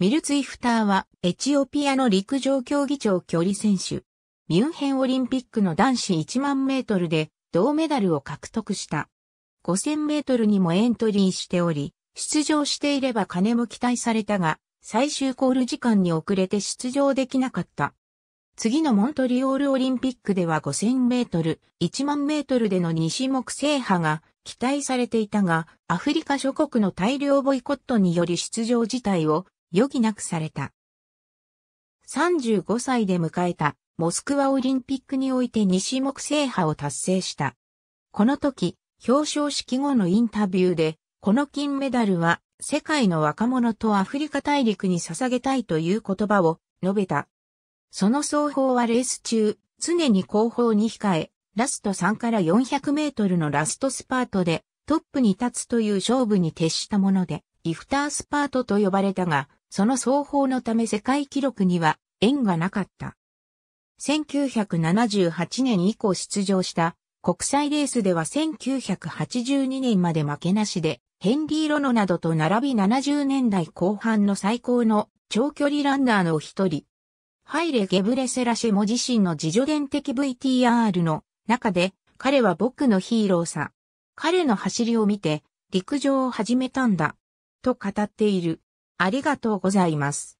ミルツイフターはエチオピアの陸上競技長距離選手。ミュンヘンオリンピックの男子1万メートルで銅メダルを獲得した。5000メートルにもエントリーしており、出場していれば金も期待されたが、最終コール時間に遅れて出場できなかった。次のモントリオールオリンピックでは5000メートル、1万メートルでの2種目制覇が期待されていたが、アフリカ諸国の大量ボイコットにより出場自体を余儀なくされた。35歳で迎えたモスクワオリンピックにおいて2種目制覇を達成した。この時、表彰式後のインタビューで、この金メダルは世界の若者とアフリカ大陸に捧げたいという言葉を述べた。その走法はレース中、常に後方に控え、ラスト3から400メートルのラストスパートでトップに立つという勝負に徹したもので、リフタースパートと呼ばれたが、その双方のため世界記録には縁がなかった。1978年以降出場した国際レースでは1982年まで負けなしで、ヘンリー・ロノなどと並び70年代後半の最高の長距離ランナーの一人。ハイレ・ゲブレセラシェも自身の自助伝的 VTR の中で、彼は僕のヒーローさ。彼の走りを見て、陸上を始めたんだ。と語っている。ありがとうございます。